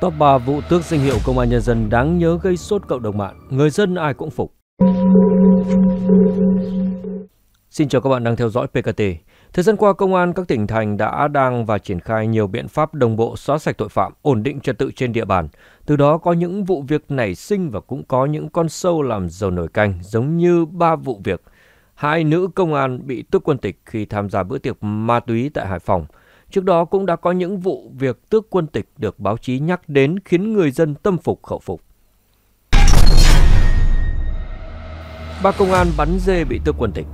Top 3 vụ tước danh hiệu công an nhân dân đáng nhớ gây sốt cộng đồng mạng, người dân ai cũng phục. Xin chào các bạn đang theo dõi PKT. Thời gian qua, công an các tỉnh thành đã đang và triển khai nhiều biện pháp đồng bộ xóa sạch tội phạm, ổn định trật tự trên địa bàn. Từ đó có những vụ việc nảy sinh và cũng có những con sâu làm dầu nổi canh, giống như ba vụ việc. Hai nữ công an bị tước quân tịch khi tham gia bữa tiệc ma túy tại Hải Phòng – Trước đó cũng đã có những vụ việc tước quân tịch được báo chí nhắc đến khiến người dân tâm phục khẩu phục. Ba công an bắn dê bị tước quân tịch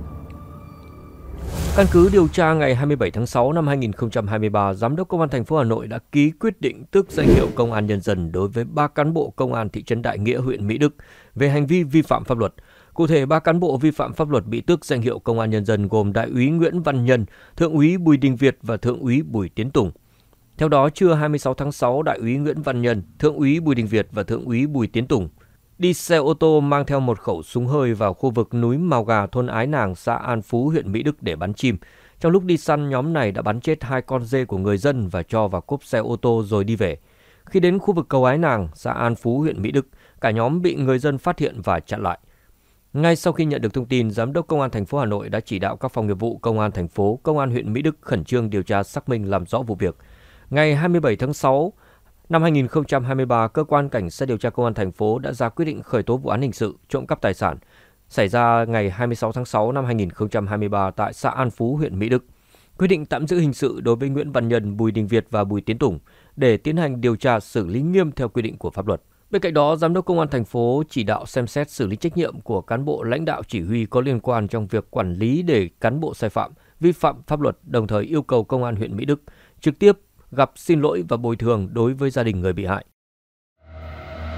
Căn cứ điều tra ngày 27 tháng 6 năm 2023, Giám đốc Công an thành phố Hà Nội đã ký quyết định tước danh hiệu Công an Nhân dân đối với ba cán bộ Công an thị trấn Đại Nghĩa huyện Mỹ Đức về hành vi vi phạm pháp luật – Cụ thể, ba cán bộ vi phạm pháp luật bị tước danh hiệu Công an Nhân dân gồm Đại úy Nguyễn Văn Nhân, Thượng úy Bùi Đình Việt và Thượng úy Bùi Tiến Tùng. Theo đó, trưa 26 tháng 6, Đại úy Nguyễn Văn Nhân, Thượng úy Bùi Đình Việt và Thượng úy Bùi Tiến Tùng đi xe ô tô mang theo một khẩu súng hơi vào khu vực núi Mào Gà, thôn Ái Nàng, xã An Phú, huyện Mỹ Đức để bắn chim. Trong lúc đi săn, nhóm này đã bắn chết hai con dê của người dân và cho vào cốp xe ô tô rồi đi về. Khi đến khu vực cầu Ái Nàng, xã An Phú, huyện Mỹ Đức, cả nhóm bị người dân phát hiện và chặn lại – ngay sau khi nhận được thông tin, Giám đốc Công an thành phố Hà Nội đã chỉ đạo các phòng nghiệp vụ Công an thành phố, Công an huyện Mỹ Đức khẩn trương điều tra xác minh làm rõ vụ việc. Ngày 27 tháng 6 năm 2023, cơ quan cảnh sát điều tra Công an thành phố đã ra quyết định khởi tố vụ án hình sự trộm cắp tài sản xảy ra ngày 26 tháng 6 năm 2023 tại xã An Phú, huyện Mỹ Đức. Quyết định tạm giữ hình sự đối với Nguyễn Văn Nhân, Bùi Đình Việt và Bùi Tiến Tùng để tiến hành điều tra xử lý nghiêm theo quy định của pháp luật. Bên cạnh đó, Giám đốc Công an thành phố chỉ đạo xem xét xử lý trách nhiệm của cán bộ lãnh đạo chỉ huy có liên quan trong việc quản lý để cán bộ sai phạm, vi phạm pháp luật, đồng thời yêu cầu Công an huyện Mỹ Đức trực tiếp gặp xin lỗi và bồi thường đối với gia đình người bị hại.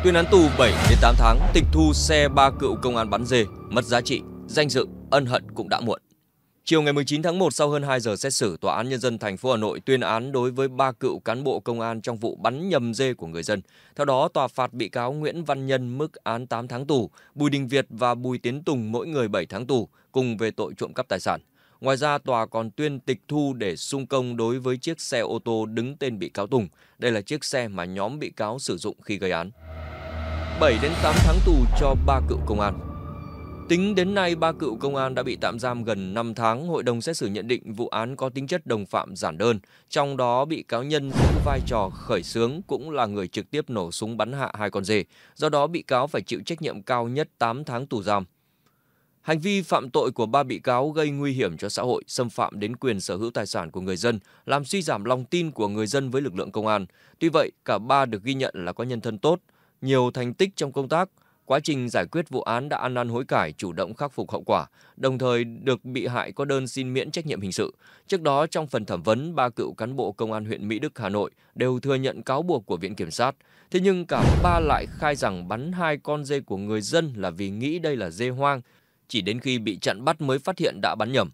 Tuyên án tù 7 đến 8 tháng, tịch thu xe ba cựu công an bắn dê, mất giá trị, danh dự, ân hận cũng đã muộn. Chiều ngày 19 tháng 1, sau hơn 2 giờ xét xử, Tòa án Nhân dân thành phố Hà Nội tuyên án đối với ba cựu cán bộ công an trong vụ bắn nhầm dê của người dân. Theo đó, tòa phạt bị cáo Nguyễn Văn Nhân mức án 8 tháng tù, Bùi Đình Việt và Bùi Tiến Tùng mỗi người 7 tháng tù, cùng về tội trộm cắp tài sản. Ngoài ra, tòa còn tuyên tịch thu để sung công đối với chiếc xe ô tô đứng tên bị cáo Tùng. Đây là chiếc xe mà nhóm bị cáo sử dụng khi gây án. 7 đến 8 tháng tù cho ba cựu công an. Tính đến nay, ba cựu công an đã bị tạm giam gần 5 tháng. Hội đồng xét xử nhận định vụ án có tính chất đồng phạm giản đơn. Trong đó, bị cáo nhân giữ vai trò khởi xướng cũng là người trực tiếp nổ súng bắn hạ hai con dê. Do đó, bị cáo phải chịu trách nhiệm cao nhất 8 tháng tù giam. Hành vi phạm tội của ba bị cáo gây nguy hiểm cho xã hội, xâm phạm đến quyền sở hữu tài sản của người dân, làm suy giảm lòng tin của người dân với lực lượng công an. Tuy vậy, cả ba được ghi nhận là có nhân thân tốt, nhiều thành tích trong công tác – Quá trình giải quyết vụ án đã ăn năn hối cải, chủ động khắc phục hậu quả, đồng thời được bị hại có đơn xin miễn trách nhiệm hình sự. Trước đó, trong phần thẩm vấn, ba cựu cán bộ Công an huyện Mỹ Đức, Hà Nội đều thừa nhận cáo buộc của Viện Kiểm sát. Thế nhưng cả ba lại khai rằng bắn hai con dê của người dân là vì nghĩ đây là dê hoang, chỉ đến khi bị chặn bắt mới phát hiện đã bắn nhầm.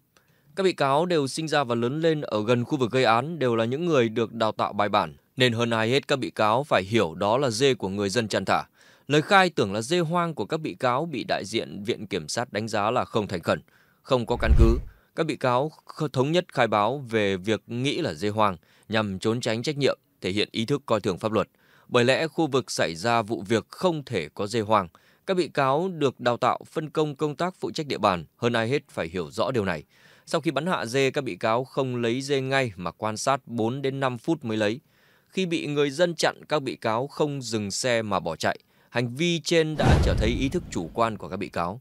Các bị cáo đều sinh ra và lớn lên ở gần khu vực gây án, đều là những người được đào tạo bài bản, nên hơn ai hết các bị cáo phải hiểu đó là dê của người dân chăn thả. Lời khai tưởng là dê hoang của các bị cáo bị đại diện Viện Kiểm sát đánh giá là không thành khẩn, không có căn cứ. Các bị cáo thống nhất khai báo về việc nghĩ là dê hoang nhằm trốn tránh trách nhiệm, thể hiện ý thức coi thường pháp luật. Bởi lẽ khu vực xảy ra vụ việc không thể có dê hoang. Các bị cáo được đào tạo phân công công tác phụ trách địa bàn, hơn ai hết phải hiểu rõ điều này. Sau khi bắn hạ dê, các bị cáo không lấy dê ngay mà quan sát 4 đến 5 phút mới lấy. Khi bị người dân chặn, các bị cáo không dừng xe mà bỏ chạy – hành vi trên đã trở thấy ý thức chủ quan của các bị cáo.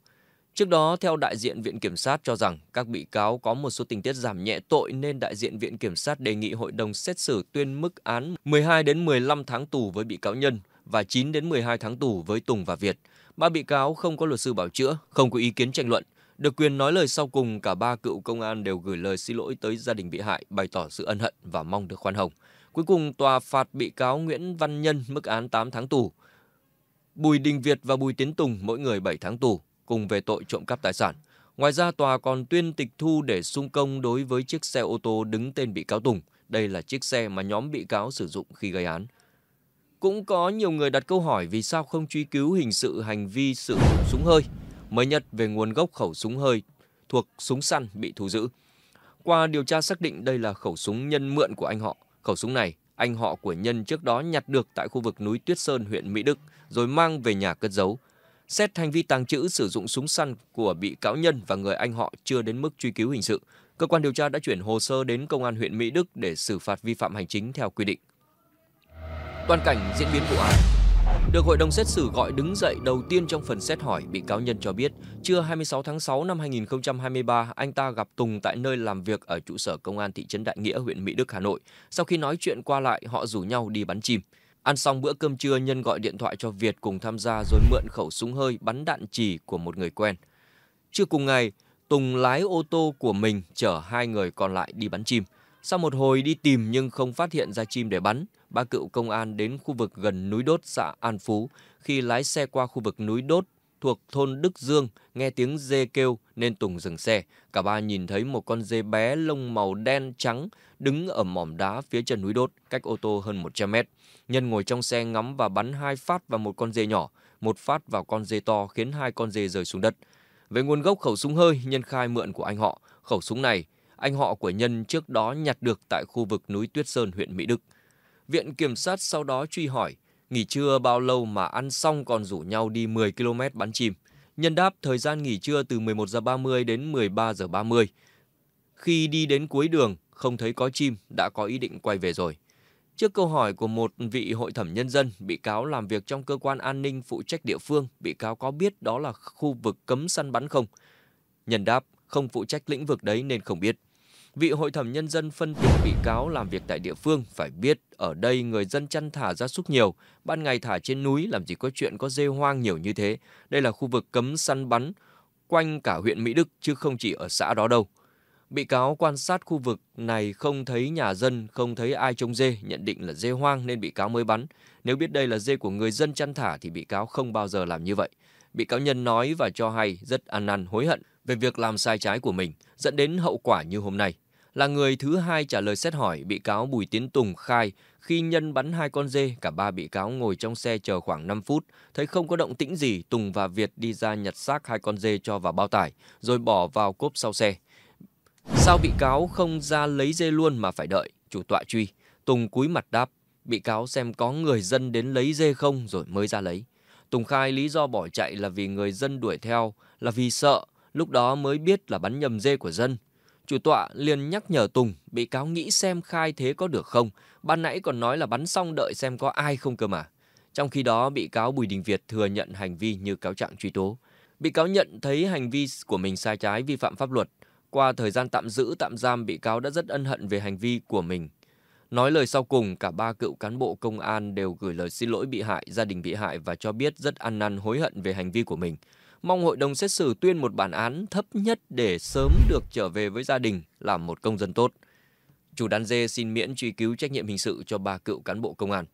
Trước đó, theo đại diện Viện Kiểm sát cho rằng các bị cáo có một số tình tiết giảm nhẹ tội nên đại diện Viện Kiểm sát đề nghị hội đồng xét xử tuyên mức án 12 đến 15 tháng tù với bị cáo Nhân và 9 đến 12 tháng tù với Tùng và Việt. Ba bị cáo không có luật sư bảo chữa, không có ý kiến tranh luận. Được quyền nói lời sau cùng, cả ba cựu công an đều gửi lời xin lỗi tới gia đình bị hại, bày tỏ sự ân hận và mong được khoan hồng. Cuối cùng, tòa phạt bị cáo Nguyễn Văn Nhân mức án 8 tháng tù, Bùi Đình Việt và Bùi Tiến Tùng mỗi người 7 tháng tù cùng về tội trộm cắp tài sản. Ngoài ra, tòa còn tuyên tịch thu để sung công đối với chiếc xe ô tô đứng tên bị cáo Tùng. Đây là chiếc xe mà nhóm bị cáo sử dụng khi gây án. Cũng có nhiều người đặt câu hỏi vì sao không truy cứu hình sự hành vi sử dụng súng hơi. Mới nhất về nguồn gốc khẩu súng hơi thuộc súng săn bị thu giữ. Qua điều tra xác định đây là khẩu súng nhân mượn của anh họ. Khẩu súng này anh họ của Nhân trước đó nhặt được tại khu vực núi Tuyết Sơn, huyện Mỹ Đức, rồi mang về nhà cất giấu. Xét hành vi tàng trữ sử dụng súng săn của bị cáo Nhân và người anh họ chưa đến mức truy cứu hình sự, cơ quan điều tra đã chuyển hồ sơ đến công an huyện Mỹ Đức để xử phạt vi phạm hành chính theo quy định. Toàn cảnh diễn biến vụ án được hội đồng xét xử gọi đứng dậy đầu tiên trong phần xét hỏi, bị cáo nhân cho biết, trưa 26 tháng 6 năm 2023, anh ta gặp Tùng tại nơi làm việc ở trụ sở công an thị trấn Đại Nghĩa, huyện Mỹ Đức, Hà Nội. Sau khi nói chuyện qua lại, họ rủ nhau đi bắn chim. Ăn xong bữa cơm trưa, Nhân gọi điện thoại cho Việt cùng tham gia rồi mượn khẩu súng hơi bắn đạn chỉ của một người quen. Trưa cùng ngày, Tùng lái ô tô của mình chở hai người còn lại đi bắn chim. Sau một hồi đi tìm nhưng không phát hiện ra chim để bắn, ba cựu công an đến khu vực gần núi đốt xã An Phú. Khi lái xe qua khu vực núi đốt thuộc thôn Đức Dương, nghe tiếng dê kêu nên Tùng dừng xe. Cả ba nhìn thấy một con dê bé lông màu đen trắng đứng ở mỏm đá phía chân núi đốt, cách ô tô hơn 100 mét. Nhân ngồi trong xe ngắm và bắn hai phát vào một con dê nhỏ, một phát vào con dê to khiến hai con dê rơi xuống đất. Về nguồn gốc khẩu súng hơi, Nhân khai mượn của anh họ. Khẩu súng này, anh họ của Nhân trước đó nhặt được tại khu vực núi Tuyết Sơn, huyện Mỹ Đức. Viện Kiểm sát sau đó truy hỏi, nghỉ trưa bao lâu mà ăn xong còn rủ nhau đi 10 km bắn chim. Nhân đáp thời gian nghỉ trưa từ 11 giờ 30 đến 13 giờ 30. Khi đi đến cuối đường, không thấy có chim, đã có ý định quay về rồi. Trước câu hỏi của một vị hội thẩm nhân dân, bị cáo làm việc trong cơ quan an ninh phụ trách địa phương, bị cáo có biết đó là khu vực cấm săn bắn không? Nhân đáp, không phụ trách lĩnh vực đấy nên không biết. Vị hội thẩm nhân dân phân tích bị cáo làm việc tại địa phương phải biết ở đây người dân chăn thả gia súc nhiều, ban ngày thả trên núi làm gì có chuyện có dê hoang nhiều như thế. Đây là khu vực cấm săn bắn quanh cả huyện Mỹ Đức chứ không chỉ ở xã đó đâu. Bị cáo quan sát khu vực này không thấy nhà dân, không thấy ai trông dê, nhận định là dê hoang nên bị cáo mới bắn. Nếu biết đây là dê của người dân chăn thả thì bị cáo không bao giờ làm như vậy. Bị cáo nhân nói và cho hay rất ăn năn hối hận về việc làm sai trái của mình dẫn đến hậu quả như hôm nay. Là người thứ hai trả lời xét hỏi, bị cáo Bùi Tiến Tùng khai khi nhân bắn hai con dê, cả ba bị cáo ngồi trong xe chờ khoảng 5 phút, thấy không có động tĩnh gì, Tùng và Việt đi ra nhặt xác hai con dê cho vào bao tải, rồi bỏ vào cốp sau xe. Sao bị cáo không ra lấy dê luôn mà phải đợi, chủ tọa truy. Tùng cúi mặt đáp, bị cáo xem có người dân đến lấy dê không rồi mới ra lấy. Tùng khai lý do bỏ chạy là vì người dân đuổi theo, là vì sợ, lúc đó mới biết là bắn nhầm dê của dân. Chủ tọa liền nhắc nhở Tùng, bị cáo nghĩ xem khai thế có được không, ban nãy còn nói là bắn xong đợi xem có ai không cơ mà. Trong khi đó, bị cáo Bùi Đình Việt thừa nhận hành vi như cáo trạng truy tố. Bị cáo nhận thấy hành vi của mình sai trái vi phạm pháp luật. Qua thời gian tạm giữ tạm giam, bị cáo đã rất ân hận về hành vi của mình. Nói lời sau cùng, cả ba cựu cán bộ công an đều gửi lời xin lỗi bị hại, gia đình bị hại và cho biết rất ăn năn hối hận về hành vi của mình mong hội đồng xét xử tuyên một bản án thấp nhất để sớm được trở về với gia đình làm một công dân tốt. Chủ đàn dê xin miễn truy cứu trách nhiệm hình sự cho ba cựu cán bộ công an.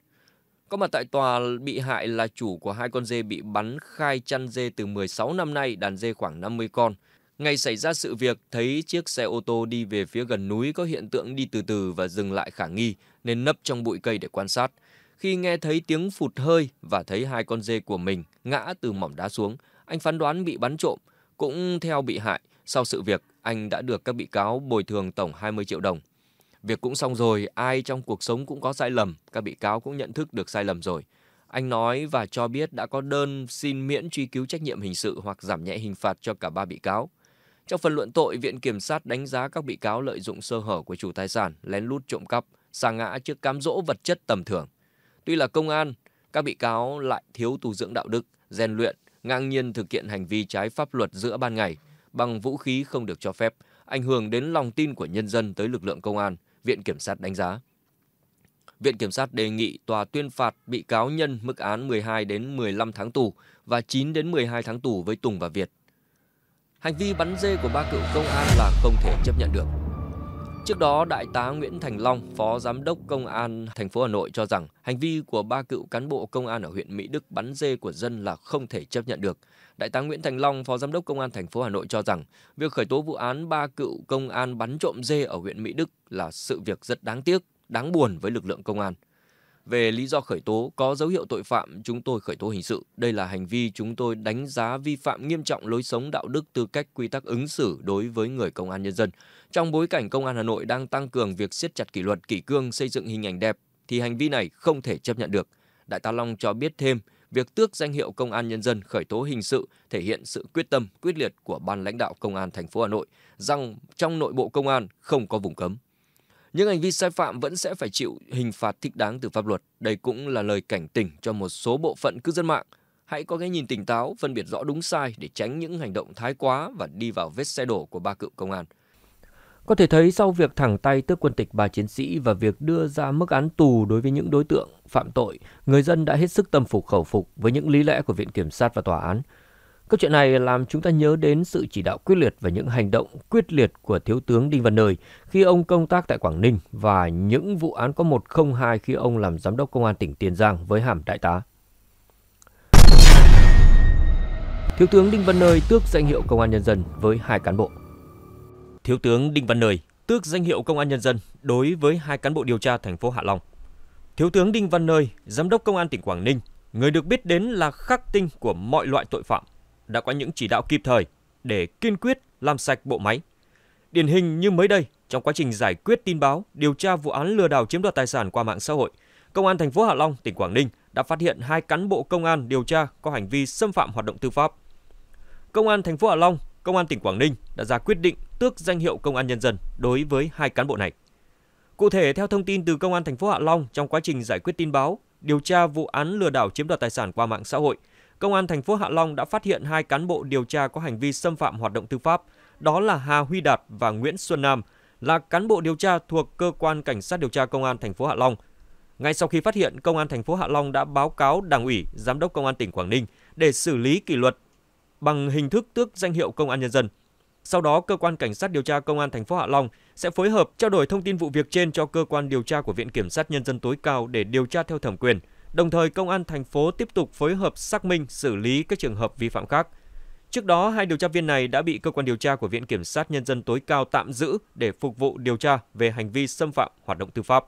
Có mặt tại tòa bị hại là chủ của hai con dê bị bắn khai chăn dê từ 16 năm nay, đàn dê khoảng 50 con. Ngày xảy ra sự việc, thấy chiếc xe ô tô đi về phía gần núi có hiện tượng đi từ từ và dừng lại khả nghi, nên nấp trong bụi cây để quan sát. Khi nghe thấy tiếng phụt hơi và thấy hai con dê của mình ngã từ mỏm đá xuống, anh phán đoán bị bắn trộm. Cũng theo bị hại, sau sự việc, anh đã được các bị cáo bồi thường tổng 20 triệu đồng. Việc cũng xong rồi, ai trong cuộc sống cũng có sai lầm, các bị cáo cũng nhận thức được sai lầm rồi. Anh nói và cho biết đã có đơn xin miễn truy cứu trách nhiệm hình sự hoặc giảm nhẹ hình phạt cho cả ba bị cáo. Trong phần luận tội, Viện Kiểm sát đánh giá các bị cáo lợi dụng sơ hở của chủ tài sản, lén lút trộm cắp, sa ngã trước cám dỗ vật chất tầm thường. Tuy là công an, các bị cáo lại thiếu tu dưỡng đạo đức, rèn luyện, ngang nhiên thực hiện hành vi trái pháp luật giữa ban ngày bằng vũ khí không được cho phép, ảnh hưởng đến lòng tin của nhân dân tới lực lượng công an, Viện Kiểm sát đánh giá. Viện Kiểm sát đề nghị tòa tuyên phạt bị cáo nhân mức án 12 đến 15 tháng tù và 9 đến 12 tháng tù với Tùng và Việt. Hành vi bắn dê của ba cựu công an là không thể chấp nhận được. Trước đó, Đại tá Nguyễn Thành Long, Phó Giám đốc Công an thành phố Hà Nội cho rằng hành vi của ba cựu cán bộ công an ở huyện Mỹ Đức bắn dê của dân là không thể chấp nhận được. Đại tá Nguyễn Thành Long, Phó Giám đốc Công an thành phố Hà Nội cho rằng việc khởi tố vụ án ba cựu công an bắn trộm dê ở huyện Mỹ Đức là sự việc rất đáng tiếc, đáng buồn với lực lượng công an về lý do khởi tố có dấu hiệu tội phạm chúng tôi khởi tố hình sự. Đây là hành vi chúng tôi đánh giá vi phạm nghiêm trọng lối sống đạo đức tư cách quy tắc ứng xử đối với người công an nhân dân. Trong bối cảnh công an Hà Nội đang tăng cường việc siết chặt kỷ luật kỷ cương xây dựng hình ảnh đẹp thì hành vi này không thể chấp nhận được. Đại tá Long cho biết thêm, việc tước danh hiệu công an nhân dân khởi tố hình sự thể hiện sự quyết tâm, quyết liệt của ban lãnh đạo công an thành phố Hà Nội rằng trong nội bộ công an không có vùng cấm những hành vi sai phạm vẫn sẽ phải chịu hình phạt thích đáng từ pháp luật. Đây cũng là lời cảnh tỉnh cho một số bộ phận cư dân mạng. Hãy có cái nhìn tỉnh táo, phân biệt rõ đúng sai để tránh những hành động thái quá và đi vào vết xe đổ của ba cựu công an. Có thể thấy sau việc thẳng tay tước quân tịch ba chiến sĩ và việc đưa ra mức án tù đối với những đối tượng phạm tội, người dân đã hết sức tâm phục khẩu phục với những lý lẽ của Viện Kiểm sát và Tòa án. Câu chuyện này làm chúng ta nhớ đến sự chỉ đạo quyết liệt và những hành động quyết liệt của Thiếu tướng Đinh Văn Nơi khi ông công tác tại Quảng Ninh và những vụ án có 102 khi ông làm giám đốc công an tỉnh Tiền Giang với hàm đại tá. Thiếu tướng Đinh Văn Nơi tước danh hiệu công an nhân dân với hai cán bộ. Thiếu tướng Đinh Văn Nơi tước danh hiệu công an nhân dân đối với hai cán bộ điều tra thành phố Hạ Long. Thiếu tướng Đinh Văn Nơi, giám đốc công an tỉnh Quảng Ninh, người được biết đến là khắc tinh của mọi loại tội phạm, đã có những chỉ đạo kịp thời để kiên quyết làm sạch bộ máy. Điển hình như mới đây, trong quá trình giải quyết tin báo điều tra vụ án lừa đảo chiếm đoạt tài sản qua mạng xã hội, Công an thành phố Hạ Long, tỉnh Quảng Ninh đã phát hiện hai cán bộ công an điều tra có hành vi xâm phạm hoạt động tư pháp. Công an thành phố Hạ Long, Công an tỉnh Quảng Ninh đã ra quyết định tước danh hiệu công an nhân dân đối với hai cán bộ này. Cụ thể theo thông tin từ Công an thành phố Hạ Long trong quá trình giải quyết tin báo điều tra vụ án lừa đảo chiếm đoạt tài sản qua mạng xã hội, Công an thành phố Hạ Long đã phát hiện hai cán bộ điều tra có hành vi xâm phạm hoạt động tư pháp, đó là Hà Huy Đạt và Nguyễn Xuân Nam, là cán bộ điều tra thuộc cơ quan cảnh sát điều tra công an thành phố Hạ Long. Ngay sau khi phát hiện, công an thành phố Hạ Long đã báo cáo Đảng ủy, giám đốc công an tỉnh Quảng Ninh để xử lý kỷ luật bằng hình thức tước danh hiệu công an nhân dân. Sau đó, cơ quan cảnh sát điều tra công an thành phố Hạ Long sẽ phối hợp trao đổi thông tin vụ việc trên cho cơ quan điều tra của Viện kiểm sát nhân dân tối cao để điều tra theo thẩm quyền. Đồng thời, Công an thành phố tiếp tục phối hợp xác minh xử lý các trường hợp vi phạm khác. Trước đó, hai điều tra viên này đã bị cơ quan điều tra của Viện Kiểm sát Nhân dân tối cao tạm giữ để phục vụ điều tra về hành vi xâm phạm hoạt động tư pháp.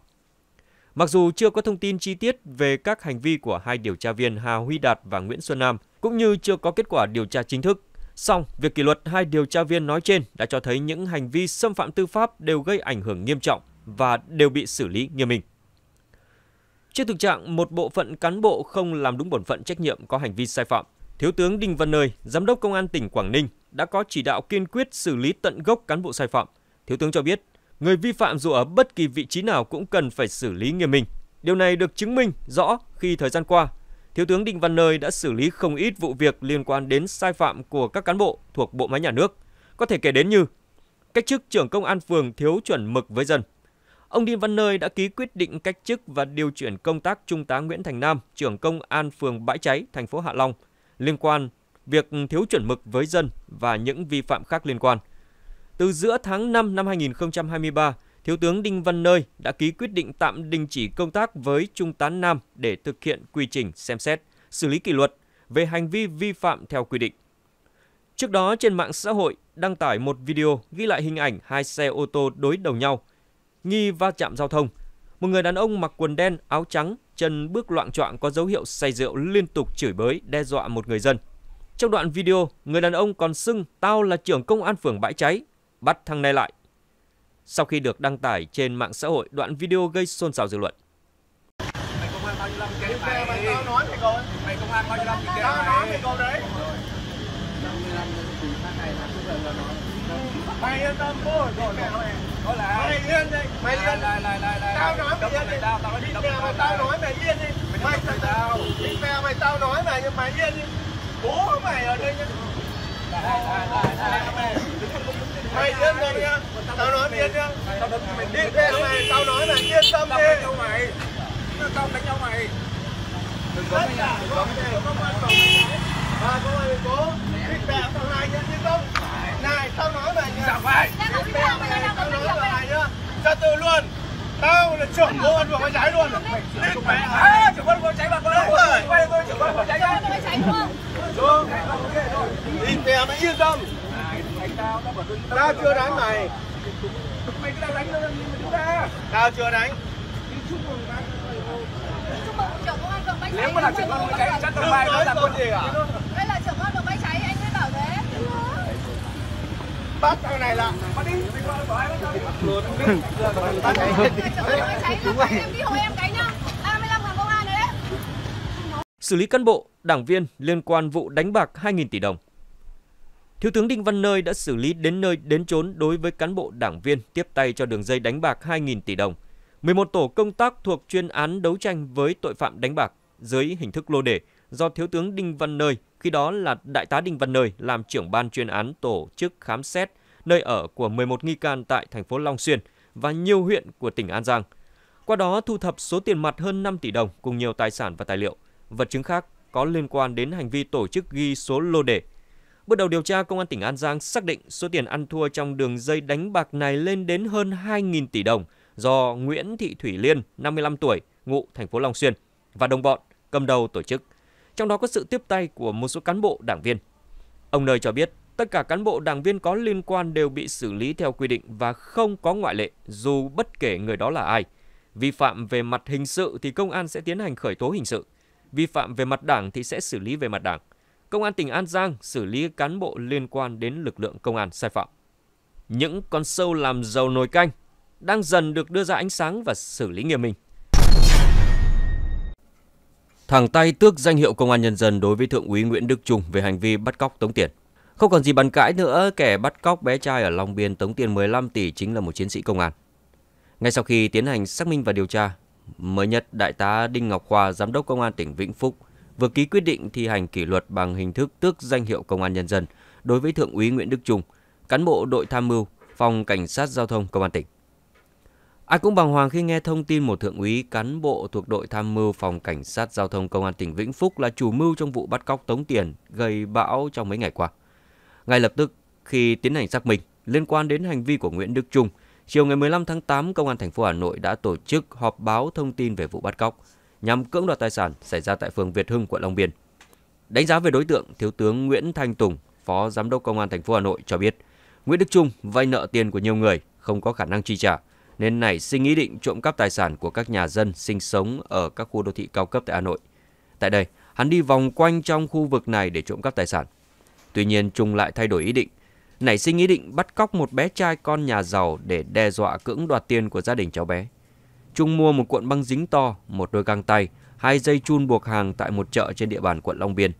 Mặc dù chưa có thông tin chi tiết về các hành vi của hai điều tra viên Hà Huy Đạt và Nguyễn Xuân Nam, cũng như chưa có kết quả điều tra chính thức, song việc kỷ luật hai điều tra viên nói trên đã cho thấy những hành vi xâm phạm tư pháp đều gây ảnh hưởng nghiêm trọng và đều bị xử lý nghiêm minh. Trước thực trạng một bộ phận cán bộ không làm đúng bổn phận trách nhiệm có hành vi sai phạm, Thiếu tướng Đinh Văn Nơi, Giám đốc Công an tỉnh Quảng Ninh đã có chỉ đạo kiên quyết xử lý tận gốc cán bộ sai phạm. Thiếu tướng cho biết, người vi phạm dù ở bất kỳ vị trí nào cũng cần phải xử lý nghiêm minh. Điều này được chứng minh rõ khi thời gian qua, Thiếu tướng Đinh Văn Nơi đã xử lý không ít vụ việc liên quan đến sai phạm của các cán bộ thuộc bộ máy nhà nước. Có thể kể đến như cách chức trưởng công an phường thiếu chuẩn mực với dân, Ông Đinh Văn Nơi đã ký quyết định cách chức và điều chuyển công tác Trung tá Nguyễn Thành Nam, trưởng công an phường Bãi Cháy, thành phố Hạ Long, liên quan việc thiếu chuẩn mực với dân và những vi phạm khác liên quan. Từ giữa tháng 5 năm 2023, Thiếu tướng Đinh Văn Nơi đã ký quyết định tạm đình chỉ công tác với Trung tá Nam để thực hiện quy trình xem xét, xử lý kỷ luật về hành vi vi phạm theo quy định. Trước đó trên mạng xã hội đăng tải một video ghi lại hình ảnh hai xe ô tô đối đầu nhau – nghi va chạm giao thông. Một người đàn ông mặc quần đen, áo trắng, chân bước loạn choạng có dấu hiệu say rượu liên tục chửi bới, đe dọa một người dân. Trong đoạn video, người đàn ông còn xưng tao là trưởng công an phường bãi cháy, bắt thằng này lại. Sau khi được đăng tải trên mạng xã hội, đoạn video gây xôn xao dư luận. Mày công an bao nhiêu năm cái mày? Mày tao nói mày cậu. Mày công an bao nhiêu năm cái mày? nói mày cậu đấy. Mày yên tâm bố rồi, mẹ ơi. Thôi là mày yên đi, mày yên. Lại lại lại lại. Tao nói mày yên đi. Tao tao nói mày tao nói mày yên đi. Mày tao. Mẹ mày tao nói mày nhưng mày yên đi. Bố mày ở đây nhá. Lại lại lại lại. Mày yên đi nhá. Tao nói yên nhá. Đi về mày, tao nói mày yên tâm đi. Tao đánh nhau mày. Tao đánh nhau mày. Đừng có mày. từ luôn tao là trưởng bộ ăn vừa có cháy luôn lên mẹ à trưởng bộ có cháy bạn có đâu rồi quay tôi trưởng bộ có cháy đâu có không xuống yên tâm tao chưa đánh mày mày cứ đánh tao chúng ta tao chưa đánh nếu mà là trưởng bộ cháy chắc tao mai nó là con gì cả Tết thằng này là Bắt đi Xử lý cán bộ, đảng viên liên quan vụ đánh bạc 2.000 tỷ đồng Thiếu tướng Đinh Văn Nơi đã xử lý đến nơi đến chốn đối với cán bộ đảng viên tiếp tay cho đường dây đánh bạc 2.000 tỷ đồng. 11 tổ công tác thuộc chuyên án đấu tranh với tội phạm đánh bạc dưới hình thức lô đề do Thiếu tướng Đinh Văn Nơi khi đó là Đại tá Đinh Văn Nơi làm trưởng ban chuyên án tổ chức khám xét nơi ở của 11 nghi can tại thành phố Long Xuyên và nhiều huyện của tỉnh An Giang. Qua đó thu thập số tiền mặt hơn 5 tỷ đồng cùng nhiều tài sản và tài liệu, vật chứng khác có liên quan đến hành vi tổ chức ghi số lô đề. Bước đầu điều tra, Công an tỉnh An Giang xác định số tiền ăn thua trong đường dây đánh bạc này lên đến hơn 2.000 tỷ đồng do Nguyễn Thị Thủy Liên, 55 tuổi, ngụ thành phố Long Xuyên và đồng bọn cầm đầu tổ chức trong đó có sự tiếp tay của một số cán bộ đảng viên. Ông Nơi cho biết, tất cả cán bộ đảng viên có liên quan đều bị xử lý theo quy định và không có ngoại lệ dù bất kể người đó là ai. Vi phạm về mặt hình sự thì công an sẽ tiến hành khởi tố hình sự. Vi phạm về mặt đảng thì sẽ xử lý về mặt đảng. Công an tỉnh An Giang xử lý cán bộ liên quan đến lực lượng công an sai phạm. Những con sâu làm dầu nồi canh đang dần được đưa ra ánh sáng và xử lý nghiêm minh thẳng tay tước danh hiệu công an nhân dân đối với thượng úy Nguyễn Đức Trung về hành vi bắt cóc tống tiền. Không còn gì bàn cãi nữa, kẻ bắt cóc bé trai ở Long Biên tống tiền 15 tỷ chính là một chiến sĩ công an. Ngay sau khi tiến hành xác minh và điều tra, mới nhất Đại tá Đinh Ngọc Khoa, Giám đốc Công an tỉnh Vĩnh Phúc, vừa ký quyết định thi hành kỷ luật bằng hình thức tước danh hiệu công an nhân dân đối với Thượng úy Nguyễn Đức Trung, cán bộ đội tham mưu, phòng cảnh sát giao thông công an tỉnh. Ai cũng bàng hoàng khi nghe thông tin một thượng úy cán bộ thuộc đội tham mưu phòng cảnh sát giao thông công an tỉnh Vĩnh Phúc là chủ mưu trong vụ bắt cóc tống tiền gây bão trong mấy ngày qua. Ngay lập tức khi tiến hành xác minh liên quan đến hành vi của Nguyễn Đức Trung, chiều ngày 15 tháng 8 công an thành phố Hà Nội đã tổ chức họp báo thông tin về vụ bắt cóc nhằm cưỡng đoạt tài sản xảy ra tại phường Việt Hưng, quận Long Biên. Đánh giá về đối tượng, thiếu tướng Nguyễn Thanh Tùng, phó giám đốc công an thành phố Hà Nội cho biết, Nguyễn Đức Trung vay nợ tiền của nhiều người không có khả năng chi trả nên nảy sinh ý định trộm cắp tài sản của các nhà dân sinh sống ở các khu đô thị cao cấp tại Hà Nội. Tại đây, hắn đi vòng quanh trong khu vực này để trộm cắp tài sản. Tuy nhiên, Trung lại thay đổi ý định, nảy sinh ý định bắt cóc một bé trai con nhà giàu để đe dọa cưỡng đoạt tiền của gia đình cháu bé. Trung mua một cuộn băng dính to, một đôi găng tay, hai dây chun buộc hàng tại một chợ trên địa bàn quận Long Biên.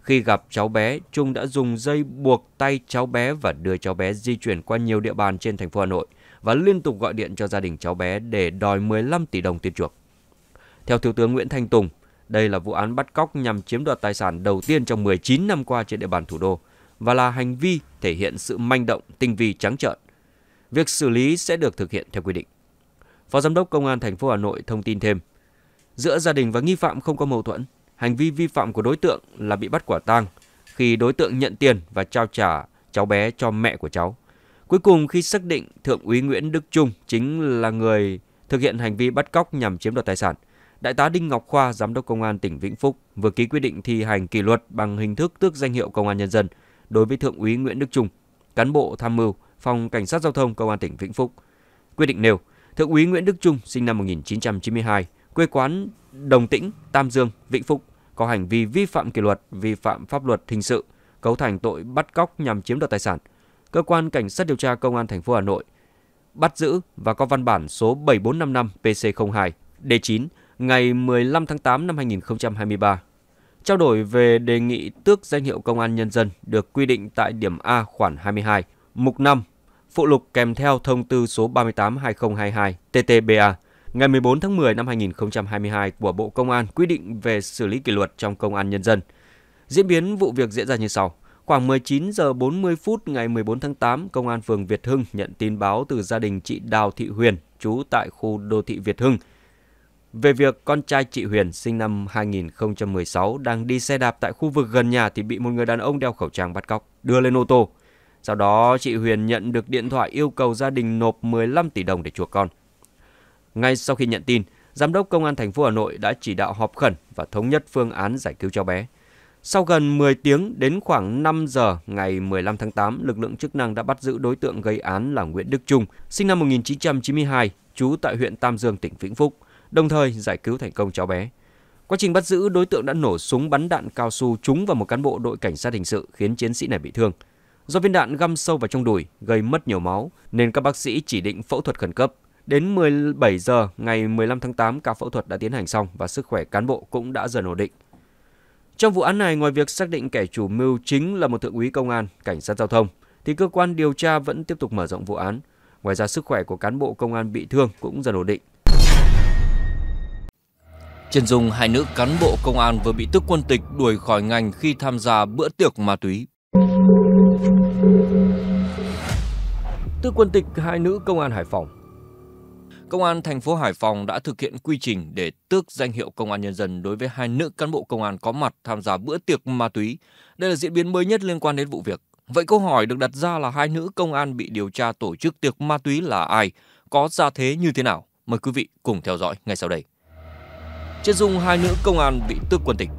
Khi gặp cháu bé, Trung đã dùng dây buộc tay cháu bé và đưa cháu bé di chuyển qua nhiều địa bàn trên thành phố Hà Nội – và liên tục gọi điện cho gia đình cháu bé để đòi 15 tỷ đồng tiền chuộc. Theo Thiếu tướng Nguyễn Thanh Tùng, đây là vụ án bắt cóc nhằm chiếm đoạt tài sản đầu tiên trong 19 năm qua trên địa bàn thủ đô và là hành vi thể hiện sự manh động, tinh vi trắng trợn. Việc xử lý sẽ được thực hiện theo quy định. Phó Giám đốc Công an thành phố Hà Nội thông tin thêm, giữa gia đình và nghi phạm không có mâu thuẫn, hành vi vi phạm của đối tượng là bị bắt quả tang khi đối tượng nhận tiền và trao trả cháu bé cho mẹ của cháu. Cuối cùng khi xác định Thượng úy Nguyễn Đức Trung chính là người thực hiện hành vi bắt cóc nhằm chiếm đoạt tài sản, Đại tá Đinh Ngọc Khoa, Giám đốc Công an tỉnh Vĩnh Phúc vừa ký quyết định thi hành kỷ luật bằng hình thức tước danh hiệu Công an Nhân dân đối với Thượng úy Nguyễn Đức Trung, cán bộ tham mưu Phòng Cảnh sát Giao thông Công an tỉnh Vĩnh Phúc. Quyết định nêu, Thượng úy Nguyễn Đức Trung sinh năm 1992, quê quán Đồng Tĩnh, Tam Dương, Vĩnh Phúc, có hành vi vi phạm kỷ luật, vi phạm pháp luật hình sự, cấu thành tội bắt cóc nhằm chiếm đoạt tài sản – cơ quan cảnh sát điều tra công an thành phố Hà Nội bắt giữ và có văn bản số 7455 PC02 D9 ngày 15 tháng 8 năm 2023 trao đổi về đề nghị tước danh hiệu công an nhân dân được quy định tại điểm A khoản 22, mục 5, phụ lục kèm theo thông tư số 38/2022 TT-BA ngày 14 tháng 10 năm 2022 của Bộ Công an quy định về xử lý kỷ luật trong công an nhân dân. Diễn biến vụ việc diễn ra như sau. Khoảng 19 giờ 40 phút ngày 14 tháng 8, Công an phường Việt Hưng nhận tin báo từ gia đình chị Đào Thị Huyền, trú tại khu đô thị Việt Hưng, về việc con trai chị Huyền sinh năm 2016 đang đi xe đạp tại khu vực gần nhà thì bị một người đàn ông đeo khẩu trang bắt cóc, đưa lên ô tô. Sau đó, chị Huyền nhận được điện thoại yêu cầu gia đình nộp 15 tỷ đồng để chuộc con. Ngay sau khi nhận tin, Giám đốc Công an thành phố Hà Nội đã chỉ đạo họp khẩn và thống nhất phương án giải cứu cháu bé. Sau gần 10 tiếng, đến khoảng 5 giờ ngày 15 tháng 8, lực lượng chức năng đã bắt giữ đối tượng gây án là Nguyễn Đức Trung, sinh năm 1992, trú tại huyện Tam Dương, tỉnh Vĩnh Phúc, đồng thời giải cứu thành công cháu bé. Quá trình bắt giữ, đối tượng đã nổ súng bắn đạn cao su trúng vào một cán bộ đội cảnh sát hình sự khiến chiến sĩ này bị thương. Do viên đạn găm sâu vào trong đùi, gây mất nhiều máu, nên các bác sĩ chỉ định phẫu thuật khẩn cấp. Đến 17 giờ ngày 15 tháng 8, ca phẫu thuật đã tiến hành xong và sức khỏe cán bộ cũng đã dần ổn định. Trong vụ án này, ngoài việc xác định kẻ chủ mưu chính là một thượng úy công an, cảnh sát giao thông, thì cơ quan điều tra vẫn tiếp tục mở rộng vụ án. Ngoài ra, sức khỏe của cán bộ công an bị thương cũng dần ổn định. Trần Dung, hai nữ cán bộ công an vừa bị tức quân tịch đuổi khỏi ngành khi tham gia bữa tiệc ma túy. Tức quân tịch hai nữ công an Hải Phòng Công an thành phố Hải Phòng đã thực hiện quy trình để tước danh hiệu công an nhân dân đối với hai nữ cán bộ công an có mặt tham gia bữa tiệc ma túy. Đây là diễn biến mới nhất liên quan đến vụ việc. Vậy câu hỏi được đặt ra là hai nữ công an bị điều tra tổ chức tiệc ma túy là ai, có gia thế như thế nào? Mời quý vị cùng theo dõi ngay sau đây. Trên dung hai nữ công an bị tước quân tịch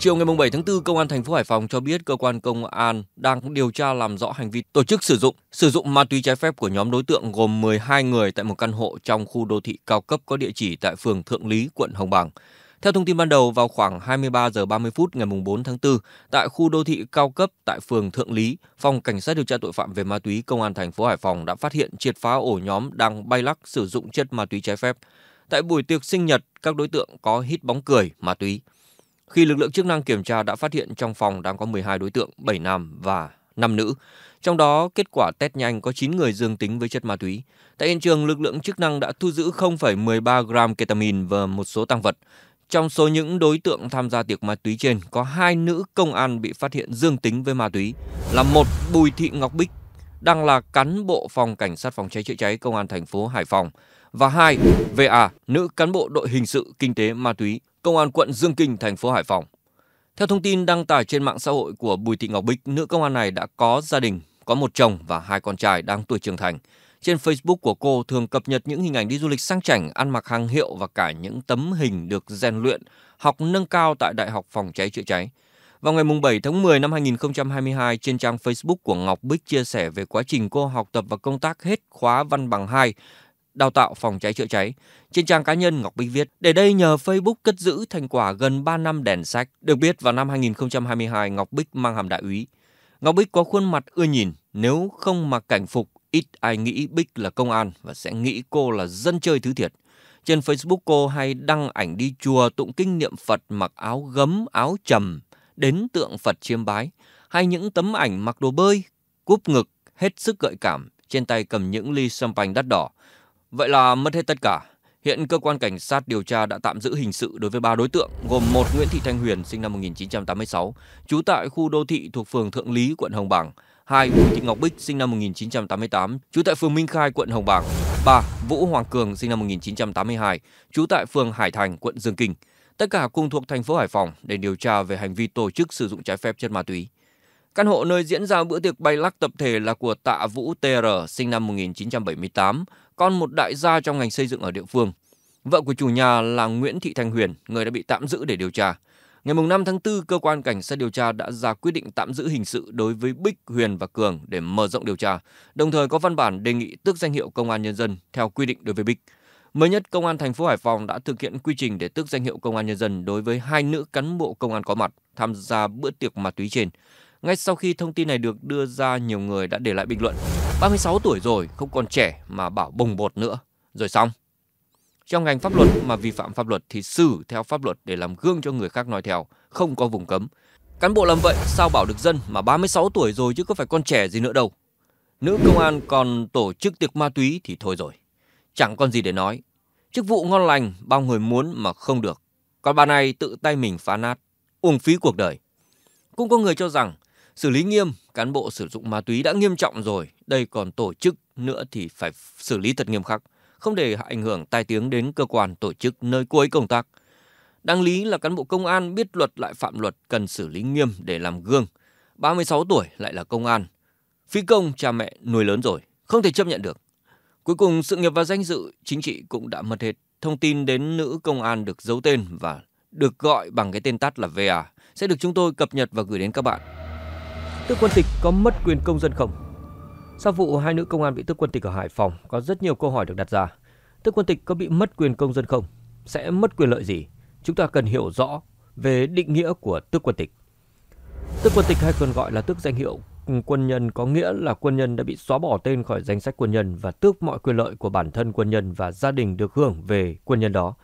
Chiều ngày 7 tháng 4, Công an thành phố Hải Phòng cho biết cơ quan công an đang điều tra làm rõ hành vi tổ chức sử dụng sử dụng ma túy trái phép của nhóm đối tượng gồm 12 người tại một căn hộ trong khu đô thị cao cấp có địa chỉ tại phường Thượng Lý, quận Hồng Bàng. Theo thông tin ban đầu, vào khoảng 23 giờ 30 phút ngày 4 tháng 4, tại khu đô thị cao cấp tại phường Thượng Lý, Phòng Cảnh sát điều tra tội phạm về ma túy Công an thành phố Hải Phòng đã phát hiện triệt phá ổ nhóm đang bay lắc sử dụng chất ma túy trái phép. Tại buổi tiệc sinh nhật, các đối tượng có hít bóng cười, ma túy. Khi lực lượng chức năng kiểm tra đã phát hiện trong phòng đang có 12 đối tượng, 7 nam và 5 nữ. Trong đó, kết quả test nhanh có 9 người dương tính với chất ma túy. Tại hiện trường, lực lượng chức năng đã thu giữ 0,13 gram ketamine và một số tăng vật. Trong số những đối tượng tham gia tiệc ma túy trên, có hai nữ công an bị phát hiện dương tính với ma túy, là một Bùi Thị Ngọc Bích, đang là cán bộ phòng cảnh sát phòng cháy chữa cháy công an thành phố Hải Phòng, và hai VA, nữ cán bộ đội hình sự kinh tế ma túy Công an quận Dương Kinh, thành phố Hải Phòng. Theo thông tin đăng tải trên mạng xã hội của Bùi Thị Ngọc Bích, nữ công an này đã có gia đình, có một chồng và hai con trai đang tuổi trưởng thành. Trên Facebook của cô thường cập nhật những hình ảnh đi du lịch sang chảnh, ăn mặc hàng hiệu và cả những tấm hình được rèn luyện, học nâng cao tại Đại học Phòng cháy chữa cháy. Vào ngày 7 tháng 10 năm 2022, trên trang Facebook của Ngọc Bích chia sẻ về quá trình cô học tập và công tác hết khóa văn bằng 2 đào tạo phòng cháy chữa cháy. Trên trang cá nhân Ngọc Bích viết, để đây nhờ Facebook cất giữ thành quả gần 3 năm đèn sách. Được biết vào năm 2022, Ngọc Bích mang hàm đại úy. Ngọc Bích có khuôn mặt ưa nhìn, nếu không mặc cảnh phục, ít ai nghĩ Bích là công an và sẽ nghĩ cô là dân chơi thứ thiệt. Trên Facebook cô hay đăng ảnh đi chùa tụng kinh niệm Phật mặc áo gấm, áo trầm, đến tượng Phật chiêm bái, hay những tấm ảnh mặc đồ bơi, cúp ngực, hết sức gợi cảm, trên tay cầm những ly champagne đắt đỏ. Vậy là mất hết tất cả. Hiện cơ quan cảnh sát điều tra đã tạm giữ hình sự đối với ba đối tượng gồm một Nguyễn Thị Thanh Huyền sinh năm 1986, trú tại khu đô thị thuộc phường Thượng Lý, quận Hồng Bàng, hai Nguyễn Thị Ngọc Bích sinh năm 1988, trú tại phường Minh Khai, quận Hồng Bàng, ba Vũ Hoàng Cường sinh năm 1982, trú tại phường Hải Thành, quận Dương Kinh. Tất cả cùng thuộc thành phố Hải Phòng để điều tra về hành vi tổ chức sử dụng trái phép chất ma túy. Căn hộ nơi diễn ra bữa tiệc bay lắc tập thể là của Tạ Vũ TR sinh năm 1978, con một đại gia trong ngành xây dựng ở địa phương. Vợ của chủ nhà là Nguyễn Thị Thanh Huyền, người đã bị tạm giữ để điều tra. Ngày 5 tháng 4, cơ quan cảnh sát điều tra đã ra quyết định tạm giữ hình sự đối với Bích, Huyền và Cường để mở rộng điều tra, đồng thời có văn bản đề nghị tước danh hiệu công an nhân dân theo quy định đối với Bích. Mới nhất, Công an thành phố Hải Phòng đã thực hiện quy trình để tước danh hiệu công an nhân dân đối với hai nữ cán bộ công an có mặt tham gia bữa tiệc ma túy trên. Ngay sau khi thông tin này được đưa ra, nhiều người đã để lại bình luận 36 tuổi rồi, không còn trẻ mà bảo bồng bột nữa. Rồi xong. Trong ngành pháp luật mà vi phạm pháp luật thì xử theo pháp luật để làm gương cho người khác nói theo, không có vùng cấm. Cán bộ làm vậy sao bảo được dân mà 36 tuổi rồi chứ có phải con trẻ gì nữa đâu. Nữ công an còn tổ chức tiệc ma túy thì thôi rồi. Chẳng còn gì để nói. Chức vụ ngon lành bao người muốn mà không được. Còn bà này tự tay mình phá nát, uổng phí cuộc đời. Cũng có người cho rằng xử lý nghiêm cán bộ sử dụng ma túy đã nghiêm trọng rồi, đây còn tổ chức nữa thì phải xử lý thật nghiêm khắc, không để ảnh hưởng tai tiếng đến cơ quan tổ chức nơi cô ấy công tác. Đáng lý là cán bộ công an biết luật lại phạm luật cần xử lý nghiêm để làm gương. 36 tuổi lại là công an. Phi công cha mẹ nuôi lớn rồi, không thể chấp nhận được. Cuối cùng sự nghiệp và danh dự chính trị cũng đã mất hết. Thông tin đến nữ công an được giấu tên và được gọi bằng cái tên tắt là VA sẽ được chúng tôi cập nhật và gửi đến các bạn. Tước quân tịch có mất quyền công dân không? Sau vụ hai nữ công an bị tước quân tịch ở Hải Phòng, có rất nhiều câu hỏi được đặt ra. Tước quân tịch có bị mất quyền công dân không? Sẽ mất quyền lợi gì? Chúng ta cần hiểu rõ về định nghĩa của tước quân tịch. Tước quân tịch hay còn gọi là tước danh hiệu quân nhân có nghĩa là quân nhân đã bị xóa bỏ tên khỏi danh sách quân nhân và tước mọi quyền lợi của bản thân quân nhân và gia đình được hưởng về quân nhân đó.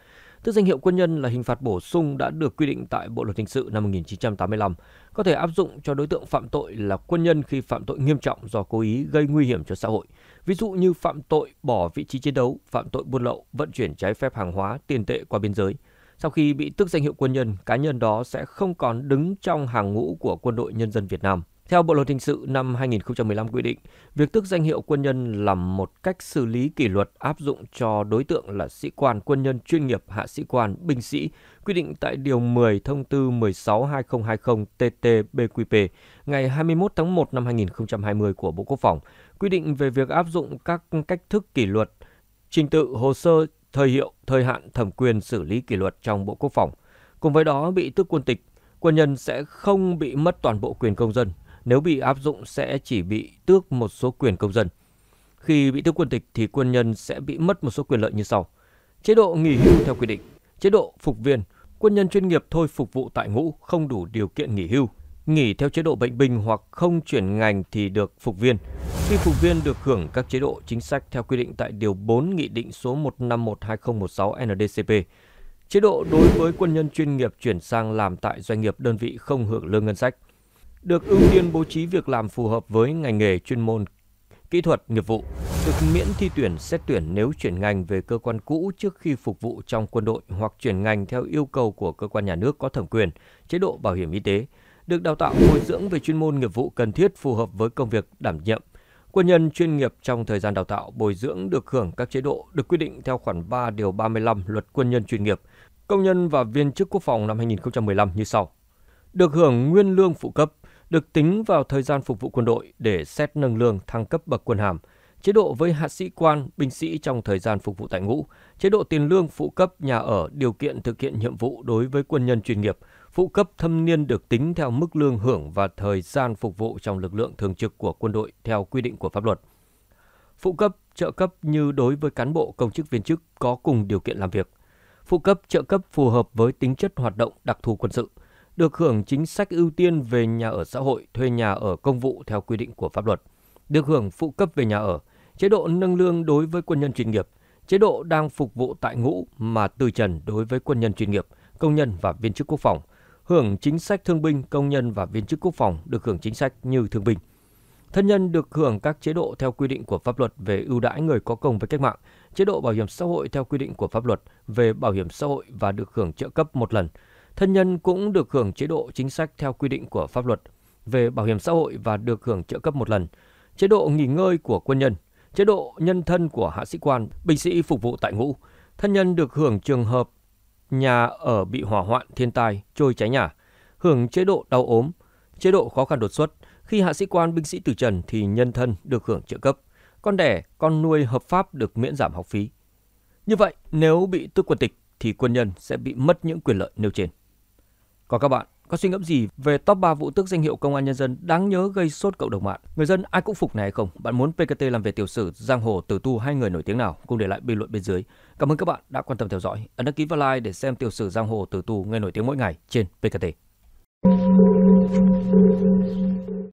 Tước danh hiệu quân nhân là hình phạt bổ sung đã được quy định tại Bộ luật hình sự năm 1985, có thể áp dụng cho đối tượng phạm tội là quân nhân khi phạm tội nghiêm trọng do cố ý gây nguy hiểm cho xã hội. Ví dụ như phạm tội bỏ vị trí chiến đấu, phạm tội buôn lậu, vận chuyển trái phép hàng hóa, tiền tệ qua biên giới. Sau khi bị tước danh hiệu quân nhân, cá nhân đó sẽ không còn đứng trong hàng ngũ của quân đội nhân dân Việt Nam. Theo Bộ luật hình sự năm 2015 quy định, việc tước danh hiệu quân nhân là một cách xử lý kỷ luật áp dụng cho đối tượng là sĩ quan quân nhân chuyên nghiệp, hạ sĩ quan, binh sĩ, quy định tại điều 10 thông tư 16/2020/TT-BQP ngày 21 tháng 1 năm 2020 của Bộ Quốc phòng, quy định về việc áp dụng các cách thức kỷ luật, trình tự hồ sơ thời hiệu, thời hạn thẩm quyền xử lý kỷ luật trong Bộ Quốc phòng. Cùng với đó, bị tước quân tịch, quân nhân sẽ không bị mất toàn bộ quyền công dân nếu bị áp dụng sẽ chỉ bị tước một số quyền công dân. Khi bị tước quân tịch thì quân nhân sẽ bị mất một số quyền lợi như sau. Chế độ nghỉ hưu theo quy định, chế độ phục viên, quân nhân chuyên nghiệp thôi phục vụ tại ngũ không đủ điều kiện nghỉ hưu, nghỉ theo chế độ bệnh binh hoặc không chuyển ngành thì được phục viên. Khi phục viên được hưởng các chế độ chính sách theo quy định tại Điều 4 Nghị định số 151-2016 NDCP. Chế độ đối với quân nhân chuyên nghiệp chuyển sang làm tại doanh nghiệp đơn vị không hưởng lương ngân sách được ưu tiên bố trí việc làm phù hợp với ngành nghề chuyên môn, kỹ thuật, nghiệp vụ, được miễn thi tuyển xét tuyển nếu chuyển ngành về cơ quan cũ trước khi phục vụ trong quân đội hoặc chuyển ngành theo yêu cầu của cơ quan nhà nước có thẩm quyền, chế độ bảo hiểm y tế, được đào tạo bồi dưỡng về chuyên môn nghiệp vụ cần thiết phù hợp với công việc đảm nhiệm. Quân nhân chuyên nghiệp trong thời gian đào tạo bồi dưỡng được hưởng các chế độ được quy định theo khoản 3 điều 35 Luật Quân nhân chuyên nghiệp, công nhân và viên chức quốc phòng năm 2015 như sau. Được hưởng nguyên lương phụ cấp được tính vào thời gian phục vụ quân đội để xét nâng lương thăng cấp bậc quân hàm, chế độ với hạ sĩ quan, binh sĩ trong thời gian phục vụ tại ngũ, chế độ tiền lương phụ cấp nhà ở, điều kiện thực hiện nhiệm vụ đối với quân nhân chuyên nghiệp, phụ cấp thâm niên được tính theo mức lương hưởng và thời gian phục vụ trong lực lượng thường trực của quân đội theo quy định của pháp luật. Phụ cấp, trợ cấp như đối với cán bộ công chức viên chức có cùng điều kiện làm việc. Phụ cấp, trợ cấp phù hợp với tính chất hoạt động đặc thù quân sự – được hưởng chính sách ưu tiên về nhà ở xã hội, thuê nhà ở công vụ theo quy định của pháp luật, được hưởng phụ cấp về nhà ở, chế độ nâng lương đối với quân nhân chuyên nghiệp, chế độ đang phục vụ tại ngũ mà từ trần đối với quân nhân chuyên nghiệp, công nhân và viên chức quốc phòng, hưởng chính sách thương binh, công nhân và viên chức quốc phòng được hưởng chính sách như thương binh. Thân nhân được hưởng các chế độ theo quy định của pháp luật về ưu đãi người có công với cách mạng, chế độ bảo hiểm xã hội theo quy định của pháp luật về bảo hiểm xã hội và được hưởng trợ cấp một lần, Thân nhân cũng được hưởng chế độ chính sách theo quy định của pháp luật về bảo hiểm xã hội và được hưởng trợ cấp một lần, chế độ nghỉ ngơi của quân nhân, chế độ nhân thân của hạ sĩ quan, binh sĩ phục vụ tại ngũ. Thân nhân được hưởng trường hợp nhà ở bị hỏa hoạn, thiên tai, trôi cháy nhà, hưởng chế độ đau ốm, chế độ khó khăn đột xuất. Khi hạ sĩ quan binh sĩ từ trần thì nhân thân được hưởng trợ cấp. Con đẻ, con nuôi hợp pháp được miễn giảm học phí. Như vậy, nếu bị tước quân tịch thì quân nhân sẽ bị mất những quyền lợi nêu trên. Còn các bạn, có suy ngẫm gì về top 3 vụ tước danh hiệu công an nhân dân đáng nhớ gây sốt cộng đồng mạng? Người dân ai cũng phục này hay không? Bạn muốn PKT làm về tiểu sử, giang hồ, tử tu hay người nổi tiếng nào? Cùng để lại bình luận bên dưới. Cảm ơn các bạn đã quan tâm theo dõi. Ấn đăng ký và like để xem tiểu sử giang hồ, tử tu, người nổi tiếng mỗi ngày trên PKT.